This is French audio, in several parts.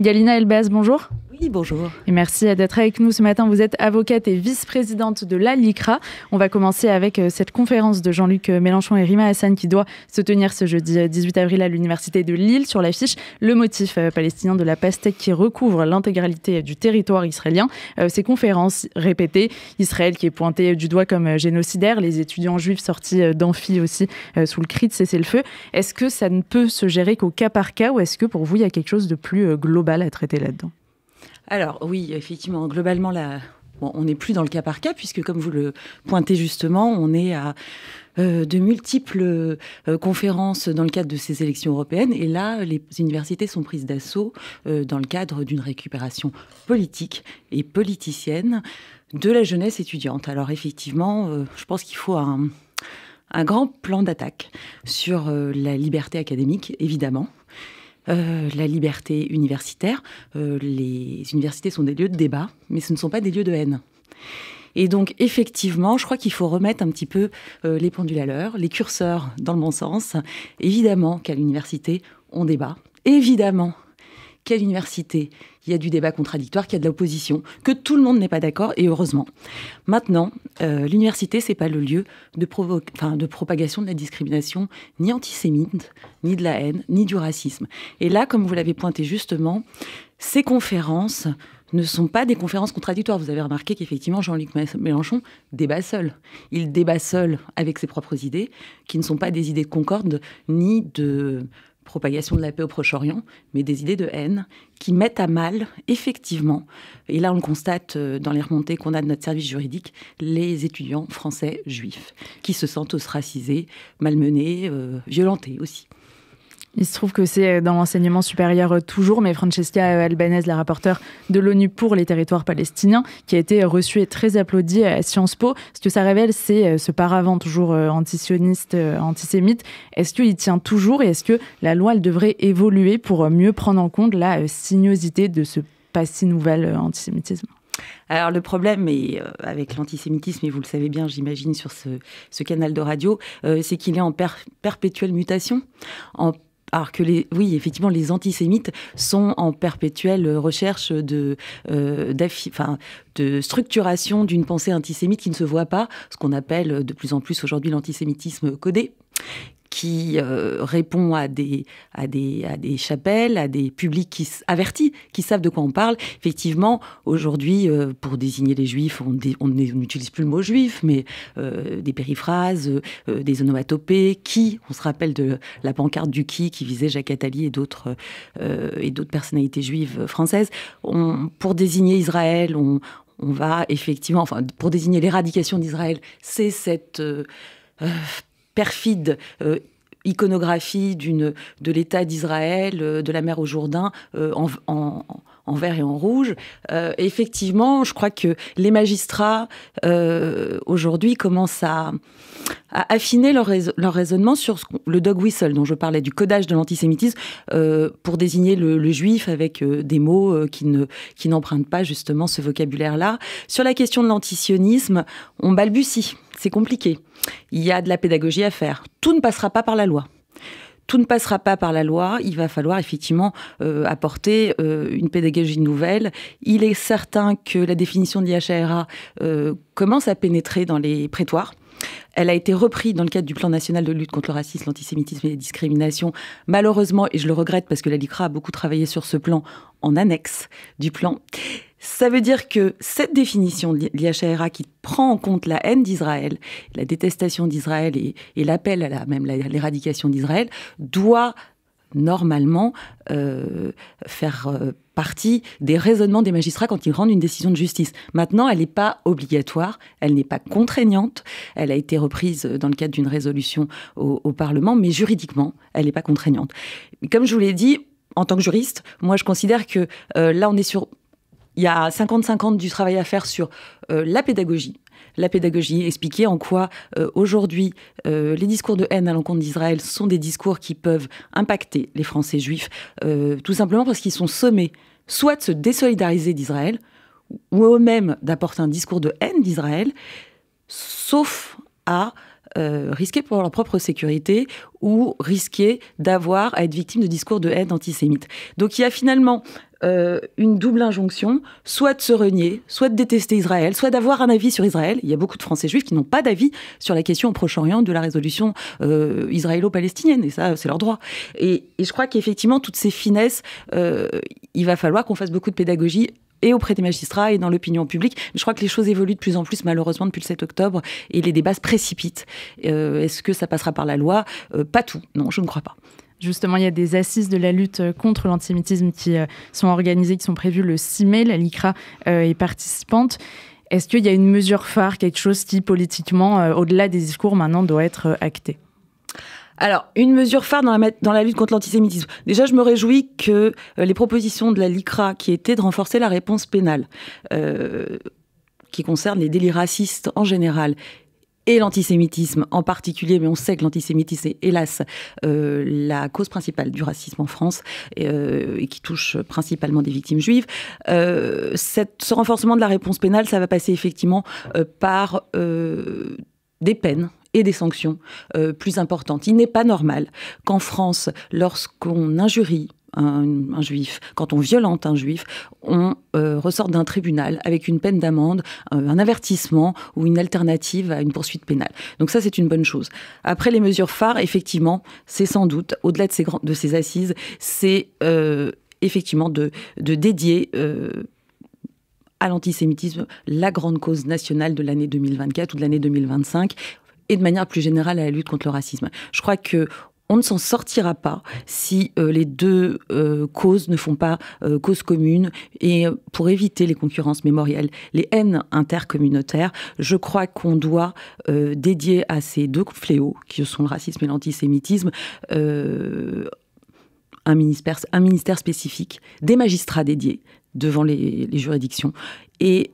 Galina Elbez, bonjour bonjour. Et merci d'être avec nous ce matin. Vous êtes avocate et vice-présidente de l'ALICRA. On va commencer avec euh, cette conférence de Jean-Luc euh, Mélenchon et Rima Hassan qui doit se tenir ce jeudi 18 euh, avril à l'Université de Lille sur l'affiche Le motif palestinien de la pastèque qui recouvre l'intégralité du territoire israélien. Ces conférences répétées, Israël qui est pointé du doigt comme génocidaire, les étudiants juifs sortis d'amphi aussi sous le cri de cesser le feu Est-ce que ça ne peut se gérer qu'au cas par cas ou est-ce que pour vous il y a quelque chose de plus global à traiter là-dedans alors oui, effectivement, globalement, on n'est plus dans le cas par cas, puisque comme vous le pointez justement, on est à euh, de multiples euh, conférences dans le cadre de ces élections européennes. Et là, les universités sont prises d'assaut euh, dans le cadre d'une récupération politique et politicienne de la jeunesse étudiante. Alors effectivement, je pense qu'il faut un, grand plan d'attaque sur la liberté académique, évidemment. Euh, la liberté universitaire. Euh, les universités sont des lieux de débat, mais ce ne sont pas des lieux de haine. Et donc, effectivement, je crois qu'il faut remettre un petit peu euh, les pendules à l'heure, les curseurs dans le bon sens. Évidemment qu'à l'université, on débat. Évidemment qu'à l'université, il y a du débat contradictoire, qu'il y a de l'opposition, que tout le monde n'est pas d'accord, et heureusement. Maintenant, euh, l'université, n'est pas le lieu de, de propagation de la discrimination, ni antisémite, ni de la haine, ni du racisme. Et là, comme vous l'avez pointé justement, ces conférences ne sont pas des conférences contradictoires. Vous avez remarqué qu'effectivement, Jean-Luc Mélenchon débat seul. Il débat seul avec ses propres idées, qui ne sont pas des idées de concorde ni de propagation de la paix au Proche-Orient, mais des idées de haine qui mettent à mal, effectivement, et là on le constate euh, dans les remontées qu'on a de notre service juridique, les étudiants français juifs, qui se sentent ostracisés, malmenés, euh, violentés aussi. Il se trouve que c'est euh, dans l'enseignement supérieur euh, toujours, mais Francesca euh, Albanese, la rapporteure de l'ONU pour les territoires palestiniens, qui a été reçue et très applaudie à Sciences Po. Ce que ça révèle, c'est ce paravent toujours antisioniste, antisémite. Est-ce qu'il tient toujours et est-ce que la loi, elle devrait évoluer pour mieux prendre en compte la sinuosité de ce pas si nouvel antisémitisme alors le problème est, avec l'antisémitisme, et vous le savez bien, j'imagine, sur ce, canal de radio, c'est qu'il est en perpétuelle mutation, en alors que les, oui, effectivement, les antisémites sont en perpétuelle recherche de, euh, de structuration d'une pensée antisémite qui ne se voit pas, ce qu'on appelle de plus en plus aujourd'hui l'antisémitisme codé qui euh, répond à des, à, des, à des chapelles, à des publics qui avertis, qui savent de quoi on parle. Effectivement, aujourd'hui, euh, pour désigner les juifs, on on n'utilise plus le mot juif, mais euh, des périphrases, des onomatopées, qui, on se rappelle de la pancarte du qui qui visait Jacques Attali et d'autres et d'autres personnalités juives françaises. On, pour désigner Israël, on, on va effectivement, enfin, pour désigner l'éradication d'Israël, c'est cette perfide euh, iconographie de l'État d'Israël, euh, de la mer au Jourdain, euh, en, en, en vert et en rouge. Euh, effectivement, je crois que les magistrats euh, aujourd'hui commencent à, affiner leur, raisonnement sur le dog whistle dont je parlais, du codage de l'antisémitisme euh, pour désigner le, juif avec des mots qui qui n'empruntent pas justement ce vocabulaire-là. Sur la question de l'antisionisme, on balbutie. C'est compliqué. Il y a de la pédagogie à faire. Tout ne passera pas par la loi tout ne passera pas par la loi. Il va falloir effectivement euh, apporter euh, une pédagogie nouvelle. Il est certain que la définition de l'IHRA euh, commence à pénétrer dans les prétoires. Elle a été reprise dans le cadre du plan national de lutte contre le racisme, l'antisémitisme et les discriminations. Malheureusement, et je le regrette parce que la LICRA a beaucoup travaillé sur ce plan en annexe du plan. Ça veut dire que cette définition de l'IHRA qui prend en compte la haine d'Israël, la détestation d'Israël et, et l'appel à la, même l'éradication d'Israël, doit normalement euh, faire euh, partie des raisonnements des magistrats quand ils rendent une décision de justice. Maintenant, elle n'est pas obligatoire, elle n'est pas contraignante, elle a été reprise dans le cadre d'une résolution au, Parlement, mais juridiquement, elle n'est pas contraignante. Comme je vous l'ai dit, en tant que juriste, moi je considère que euh, là on est sur il y a 50-50 du travail à faire sur la pédagogie, la pédagogie, expliquer en quoi euh, aujourd'hui euh, les discours de haine à l'encontre d'Israël sont des discours qui peuvent impacter les Français juifs, euh, tout simplement parce qu'ils sont sommés soit de se désolidariser d'Israël, ou eux-mêmes d'apporter un discours de haine d'Israël, sauf à risquer pour leur propre sécurité ou risquer d'avoir à être victime de discours de haine antisémite. Donc il y a finalement euh, une double injonction, soit de se renier, soit de détester Israël, soit d'avoir un avis sur Israël. Il y a beaucoup de Français juifs qui n'ont pas d'avis sur la question au Proche-Orient de la résolution euh, israélo-palestinienne, et ça, c'est leur droit. Et, je crois qu'effectivement, toutes ces finesses, euh, il va falloir qu'on fasse beaucoup de pédagogie et auprès des magistrats et dans l'opinion publique. je crois que les choses évoluent de plus en plus, malheureusement, depuis le 7 octobre, et les débats se précipitent. Est-ce que ça passera par la loi Pas tout, non, je ne crois pas. Justement, il y a des assises de la lutte euh, contre l'antisémitisme qui euh, sont organisées, qui sont prévues le 6 mai. La LICRA euh, est participante. Est-ce qu'il y a une mesure phare, quelque chose qui, politiquement, au-delà des discours, maintenant, doit être acté alors, une mesure phare dans la, lutte contre l'antisémitisme. Déjà, je me réjouis que les propositions de la LICRA, qui étaient de renforcer la réponse pénale, qui concerne les délits racistes en général et l'antisémitisme en particulier, mais on sait que l'antisémitisme est hélas euh, la cause principale du racisme en France et, euh, qui touche principalement des victimes juives. Euh, ce renforcement de la réponse pénale, ça va passer effectivement par des peines et des sanctions plus importantes. Il n'est pas normal qu'en France, lorsqu'on injurie, un, juif, quand on violente un juif, on euh, ressort d'un tribunal avec une peine d'amende, euh, un, avertissement ou une alternative à une poursuite pénale. Donc ça, c'est une bonne chose. Après, les mesures phares, effectivement, c'est sans doute, au-delà de ces, de ces assises, c'est euh, effectivement de, de dédier... à l'antisémitisme, la grande cause nationale de l'année 2024 ou de l'année 2025 et de manière plus générale à la lutte contre le racisme. Je crois que on ne s'en sortira pas si euh, les deux euh, causes ne font pas euh, cause commune. Et pour éviter les concurrences mémorielles, les haines intercommunautaires, je crois qu'on doit dédier à ces deux fléaux, qui sont le racisme et l'antisémitisme, un ministère, spécifique, des magistrats dédiés devant les, les juridictions. Et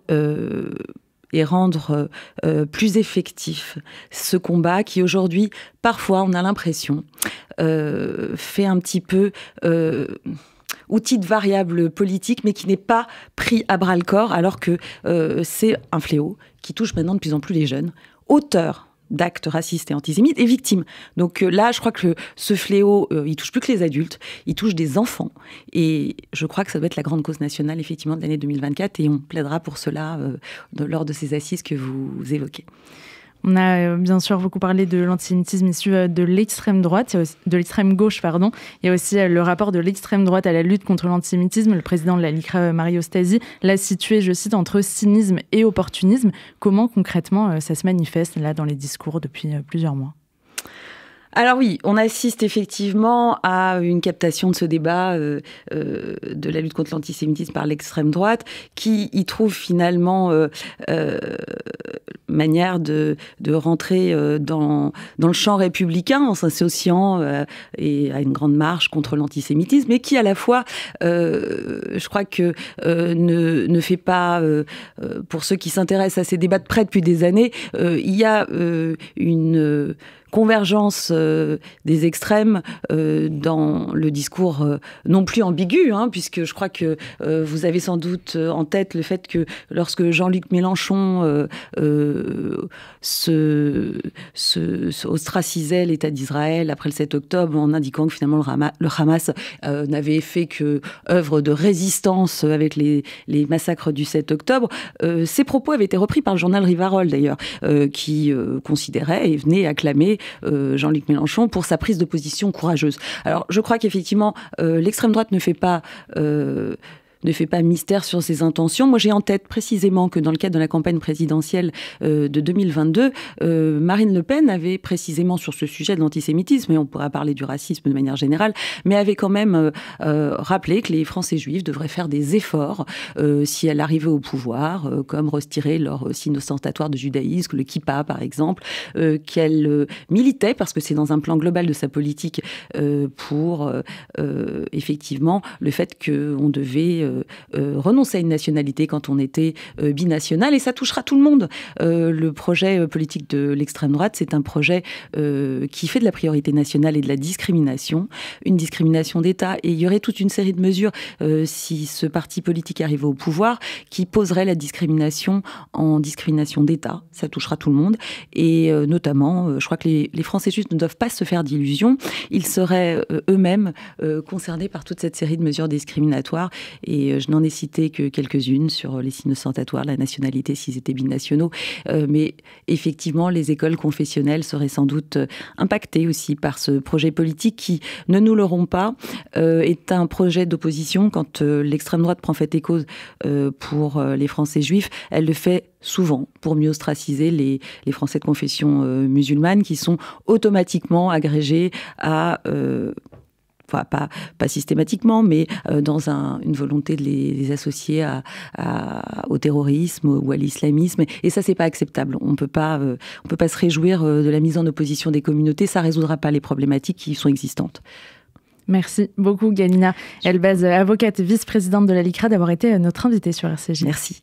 et rendre euh, euh, plus effectif ce combat qui aujourd'hui, parfois, on a l'impression, euh, fait un petit peu... outil de variable politique, mais qui n'est pas pris à bras le corps, alors que c'est un fléau qui touche maintenant de plus en plus les jeunes. auteurs d'actes racistes et antisémites et victimes Donc euh, là, je crois que ce fléau, euh, il touche plus que les adultes, il touche des enfants. Et je crois que ça doit être la grande cause nationale, effectivement, de l'année 2024. Et on plaidera pour cela euh, lors de ces assises que vous évoquez. On a euh, bien sûr beaucoup parlé de l'antisémitisme issu euh, de l'extrême droite, de l'extrême gauche, pardon. Il y a aussi euh, le rapport de l'extrême droite à la lutte contre l'antisémitisme. Le président de la LICRA, Mario Stasi, l'a situé, je cite, entre cynisme et opportunisme. Comment concrètement ça se manifeste là dans les discours depuis plusieurs mois alors oui, on assiste effectivement à une captation de ce débat euh, euh, de la lutte contre l'antisémitisme par l'extrême droite, qui y trouve finalement euh, manière de, rentrer dans, le champ républicain en s'associant et à une grande marche contre l'antisémitisme, mais qui à la fois, je crois que ne, ne, fait pas, pour ceux qui s'intéressent à ces débats de près depuis des années, il y a une convergence euh, des extrêmes euh, dans le discours euh, non plus ambigu, hein, puisque je crois que vous avez sans doute en tête le fait que lorsque Jean-Luc Mélenchon se, ostracisait l'État d'Israël après le 7 octobre en indiquant que finalement le, Hamas, n'avait fait que œuvre de résistance avec les, les massacres du 7 octobre, ces propos avaient été repris par le journal Rivarol d'ailleurs, qui considérait et venait acclamer euh, Jean-Luc Mélenchon pour sa prise de position courageuse. Alors je crois qu'effectivement, euh, l'extrême droite ne fait pas euh, ne fait pas mystère sur ses intentions. Moi, j'ai en tête précisément que dans le cadre de la campagne présidentielle euh, de 2022, euh, Marine Le Pen avait précisément sur ce sujet de l'antisémitisme, et on pourra parler du racisme de manière générale, mais avait quand même euh, rappelé que les Français juifs devraient faire des efforts si elle arrivait au pouvoir, comme retirer leur signe ostentatoire de judaïsme, le kippa par exemple, qu'elle militait, parce que c'est dans un plan global de sa politique, pour effectivement le fait qu'on devait euh, euh, renoncer à une nationalité quand on était euh, binational, et ça touchera tout le monde. le projet politique de l'extrême droite, c'est un projet qui fait de la priorité nationale et de la discrimination, une discrimination d'État, et il y aurait toute une série de mesures si ce parti politique arrivait au pouvoir qui poserait la discrimination en discrimination d'État. Ça touchera tout le monde. Et notamment, je crois que les, Français justes ne doivent pas se faire d'illusions. Ils seraient eux-mêmes concernés par toute cette série de mesures discriminatoires. Et euh, je n'en ai cité que quelques-unes sur euh, les signes ostentatoires, la nationalité s'ils étaient binationaux. Euh, mais effectivement, les écoles confessionnelles seraient sans doute impactées aussi par ce projet politique qui, ne nous l'aurons pas, est un projet d'opposition. Quand l'extrême droite prend fait et cause pour les Français juifs, elle le fait souvent pour mieux ostraciser les, les Français de confession musulmane qui sont automatiquement agrégés à pas, pas systématiquement, mais euh, dans une volonté de les, associer à, au terrorisme ou à l'islamisme. Et ça, c'est pas acceptable. On peut pas, euh, on peut pas se réjouir euh, de la mise en opposition des communautés. Ça résoudra pas les problématiques qui sont existantes. Merci beaucoup, Galina Elbaz, avocate vice-présidente de la LICRA, d'avoir été notre invitée sur RCJ. Merci.